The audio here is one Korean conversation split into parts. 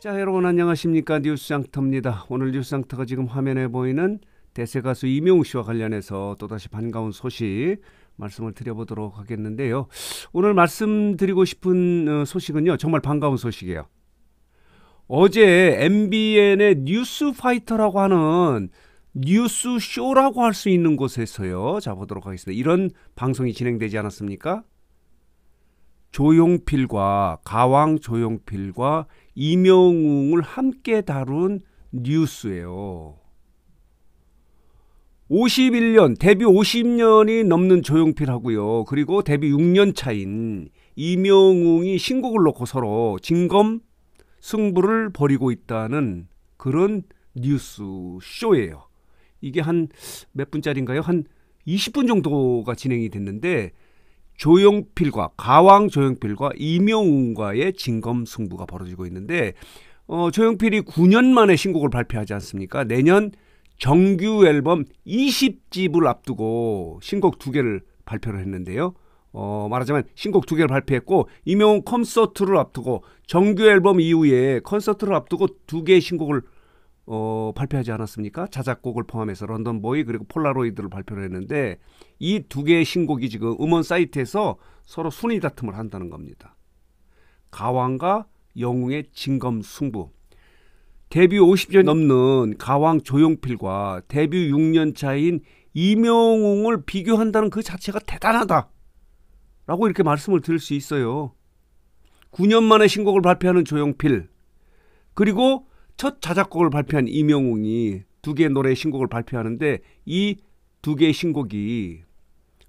자 여러분 안녕하십니까 뉴스장터입니다. 오늘 뉴스장터가 지금 화면에 보이는 대세 가수 이명우 씨와 관련해서 또다시 반가운 소식 말씀을 드려보도록 하겠는데요. 오늘 말씀드리고 싶은 어, 소식은요. 정말 반가운 소식이에요. 어제 MBN의 뉴스파이터라고 하는 뉴스쇼라고 할 수 있는 곳에서요. 자 보도록 하겠습니다. 이런 방송이 진행되지 않았습니까? 조용필과 가왕 조용필과 이명웅을 함께 다룬 뉴스예요. 51년, 데뷔 50년이 넘는 조용필하고요. 그리고 데뷔 6년 차인 이명웅이 신곡을 놓고 서로 진검 승부를 벌이고 있다는 그런 뉴스 쇼예요. 이게 한 몇 분짜리인가요? 한 20분 정도가 진행이 됐는데 조용필과 가왕 조용필과 이명웅과의 진검 승부가 벌어지고 있는데 어, 조용필이 9년 만에 신곡을 발표하지 않습니까? 내년 정규 앨범 20집을 앞두고 신곡 두 개를 발표를 했는데요. 어, 말하자면 신곡 두 개를 발표했고 이명웅 콘서트를 앞두고 정규 앨범 이후에 콘서트를 앞두고 두 개의 신곡을 어, 발표하지 않았습니까? 자작곡을 포함해서 런던 보이 그리고 폴라로이드를 발표를 했는데 이 두 개의 신곡이 지금 음원 사이트에서 서로 순위 다툼을 한다는 겁니다. 가왕과 영웅의 진검 승부. 데뷔 50년 넘는 가왕 조용필과 데뷔 6년 차인 이명웅을 비교한다는 그 자체가 대단하다. 라고 이렇게 말씀을 드릴 수 있어요. 9년 만에 신곡을 발표하는 조용필. 그리고 첫 자작곡을 발표한 임영웅이 두 개의 노래 신곡을 발표하는데 이 두 개의 신곡이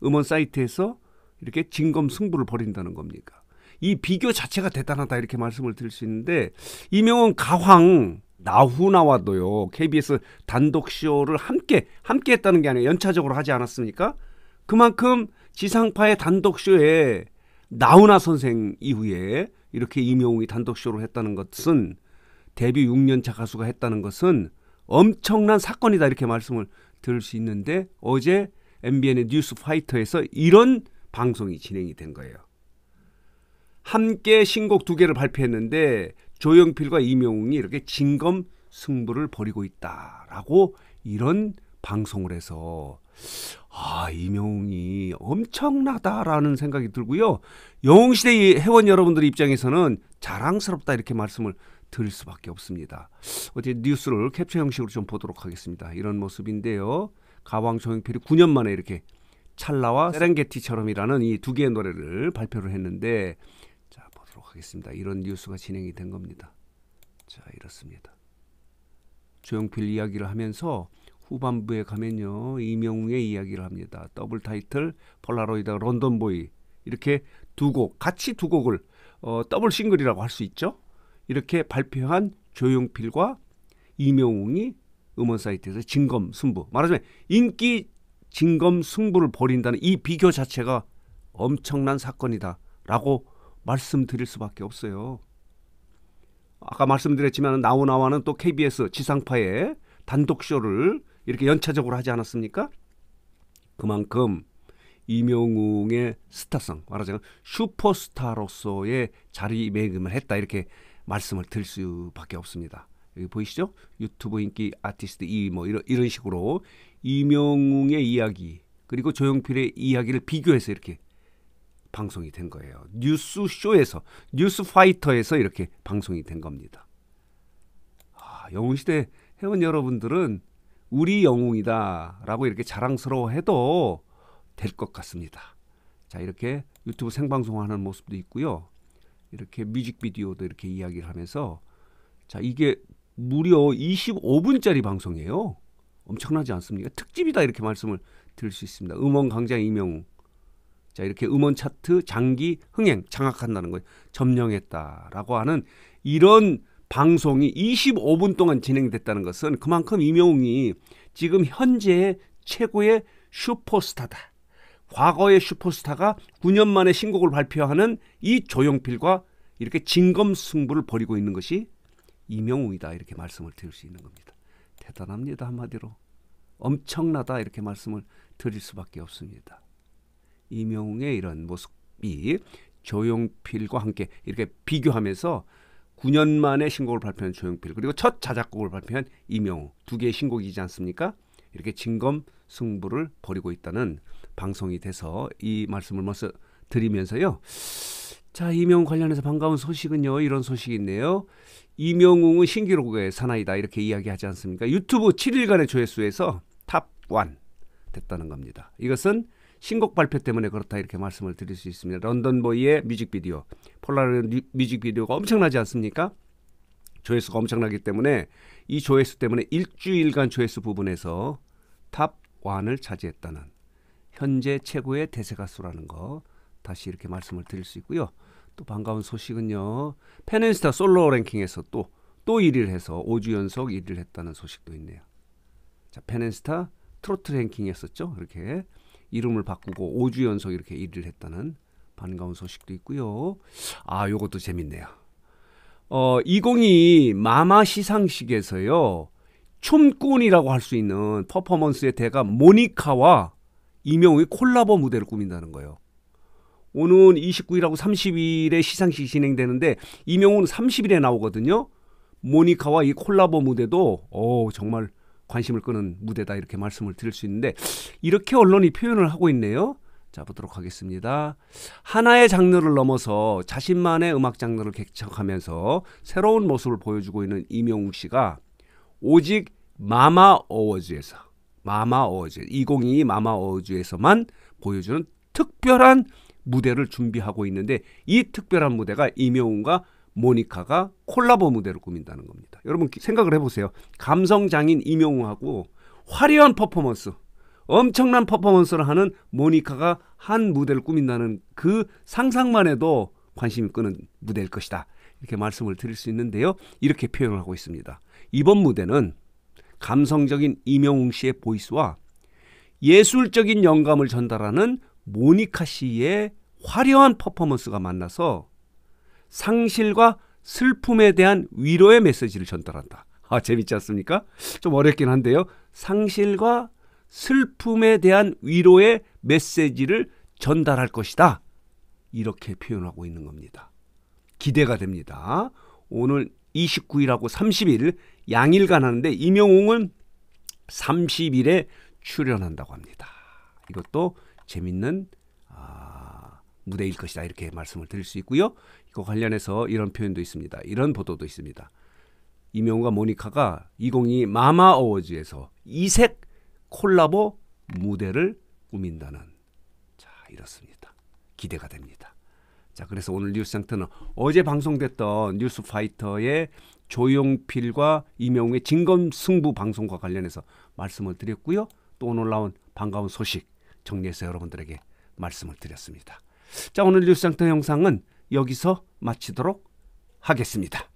음원 사이트에서 이렇게 진검 승부를 벌인다는 겁니까? 이 비교 자체가 대단하다 이렇게 말씀을 드릴 수 있는데 이명은 가황 나훈아와도요 KBS 단독 쇼를 함께 함께 했다는 게 아니라 연차적으로 하지 않았습니까? 그만큼 지상파의 단독 쇼에 나훈아 선생 이후에 이렇게 임영웅이 단독 쇼를 했다는 것은 데뷔 6년차 가수가 했다는 것은 엄청난 사건이다 이렇게 말씀을 들을 수 있는데 어제 MBN의 뉴스 파이터에서 이런 방송이 진행이 된 거예요. 함께 신곡 두 개를 발표했는데 조영필과 이명웅이 이렇게 진검 승부를 벌이고 있다라고 이런 방송을 해서 아 이명웅이 엄청나다라는 생각이 들고요. 영웅시대 회원 여러분들 입장에서는 자랑스럽다 이렇게 말씀을 드릴 수밖에 없습니다. 어제 뉴스를 캡처 형식으로 좀 보도록 하겠습니다. 이런 모습인데요. 가왕 조용필이 9년 만에 이렇게 찰나와 세렝게티처럼이라는 이 두 개의 노래를 발표를 했는데 자 보도록 하겠습니다. 이런 뉴스가 진행이 된 겁니다. 자 이렇습니다. 조용필 이야기를 하면서 후반부에 가면요 이명웅의 이야기를 합니다. 더블 타이틀 폴라로이드 런던 보이 이렇게 두 곡 같이 두 곡을 어, 더블 싱글이라고 할 수 있죠. 이렇게 발표한 조용필과 이명웅이 음원 사이트에서 진검 승부 말하자면 인기 진검 승부를 벌인다는 이 비교 자체가 엄청난 사건이다라고 말씀드릴 수밖에 없어요. 아까 말씀드렸지만 나오나와는 또 KBS 지상파의 단독 쇼를 이렇게 연차적으로 하지 않았습니까? 그만큼 이명웅의 스타성 말하자면 슈퍼스타로서의 자리매김을 했다 이렇게 말씀을 드릴 수밖에 없습니다. 여기 보이시죠? 유튜브 인기 아티스트 이 뭐 이런 이런 식으로 이명웅의 이야기 그리고 조용필의 이야기를 비교해서 이렇게 방송이 된 거예요. 뉴스 쇼에서 뉴스 파이터에서 이렇게 방송이 된 겁니다. 아, 영웅 시대 회원 여러분들은 우리 영웅이다라고 이렇게 자랑스러워해도 될 것 같습니다. 자 이렇게 유튜브 생방송하는 모습도 있고요. 이렇게 뮤직비디오도 이렇게 이야기를 하면서 자 이게 무려 25분짜리 방송이에요. 엄청나지 않습니까? 특집이다 이렇게 말씀을 드릴 수 있습니다. 음원 강장 이명우. 자 이렇게 음원 차트 장기 흥행 장악한다는 거예요. 점령했다라고 하는 이런 방송이 25분 동안 진행됐다는 것은 그만큼 이명웅이 지금 현재 최고의 슈퍼스타다. 과거의 슈퍼스타가 9년 만에 신곡을 발표하는 이 조용필과 이렇게 진검승부를 벌이고 있는 것이 이명웅이다 이렇게 말씀을 드릴 수 있는 겁니다. 대단합니다 한마디로 엄청나다 이렇게 말씀을 드릴 수밖에 없습니다. 이명웅의 이런 모습이 조용필과 함께 이렇게 비교하면서 9년 만에 신곡을 발표한 조용필 그리고 첫 자작곡을 발표한 이명웅 두 개의 신곡이지 않습니까? 이렇게 진검 승부를 벌이고 있다는 방송이 돼서 이 말씀을 먼저 드리면서요. 자, 이명웅 관련해서 반가운 소식은요. 이런 소식이 있네요. 이명웅은 신기록의 사나이다 이렇게 이야기하지 않습니까? 유튜브 7일간의 조회수에서 탑1 됐다는 겁니다. 이것은 신곡 발표 때문에 그렇다 이렇게 말씀을 드릴 수 있습니다. 런던보이의 뮤직비디오, 폴라로의 뮤직비디오가 엄청나지 않습니까? 조회수가 엄청나기 때문에 이 조회수 때문에 일주일간 조회수 부분에서 탑1을 차지했다는 현재 최고의 대세 가수라는 거 다시 이렇게 말씀을 드릴 수 있고요. 또 반가운 소식은요. 페넨스타 솔로 랭킹에서 또 또 1위를 해서 5주 연속 1위를 했다는 소식도 있네요. 자, 페넨스타 트로트 랭킹이었었죠. 이렇게 이름을 바꾸고 5주 연속 이렇게 1위를 했다는 반가운 소식도 있고요. 아, 요것도 재밌네요. 어, 2022 마마 시상식에서요. 춤꾼이라고 할 수 있는 퍼포먼스의 대가 모니카와 이명우의 콜라보 무대를 꾸민다는 거예요. 오는 29일하고 30일에 시상식이 진행되는데 이명우는 30일에 나오거든요. 모니카와 이 콜라보 무대도 어 정말 관심을 끄는 무대다 이렇게 말씀을 드릴 수 있는데 이렇게 언론이 표현을 하고 있네요. 자, 보도록 하겠습니다. 하나의 장르를 넘어서 자신만의 음악 장르를 개척하면서 새로운 모습을 보여주고 있는 이명웅 씨가 오직 마마 어워즈에서 마마 어워즈 2022 마마 어워즈에서만 보여주는 특별한 무대를 준비하고 있는데 이 특별한 무대가 이명웅과 모니카가 콜라보 무대를 꾸민다는 겁니다. 여러분 생각을 해보세요. 감성장인 이명웅하고 화려한 퍼포먼스 엄청난 퍼포먼스를 하는 모니카가 한 무대를 꾸민다는 그 상상만 해도 관심이 끄는 무대일 것이다. 이렇게 말씀을 드릴 수 있는데요. 이렇게 표현을 하고 있습니다. 이번 무대는 감성적인 이명웅 씨의 보이스와 예술적인 영감을 전달하는 모니카 씨의 화려한 퍼포먼스가 만나서 상실과 슬픔에 대한 위로의 메시지를 전달한다. 아, 재밌지 않습니까? 좀 어렵긴 한데요. 상실과 슬픔에 대한 위로의 메시지를 전달할 것이다. 이렇게 표현하고 있는 겁니다. 기대가 됩니다. 오늘 29일하고 30일 양일간 하는데 임영웅은 30일에 출연한다고 합니다. 이것도 재밌는 아, 무대일 것이다 이렇게 말씀을 드릴 수 있고요. 이거 관련해서 이런 표현도 있습니다. 이런 보도도 있습니다. 임영웅과 모니카가 2022 마마 어워즈에서 이색 콜라보 무대를 꾸민다는 자 이렇습니다. 기대가 됩니다. 자 그래서 오늘 뉴스 센터는 어제 방송됐던 뉴스 파이터의 조용필과 이명웅의 진검 승부 방송과 관련해서 말씀을 드렸고요. 또 오늘 나온 반가운 소식 정리해서 여러분들에게 말씀을 드렸습니다. 자 오늘 뉴스 센터 영상은 여기서 마치도록 하겠습니다.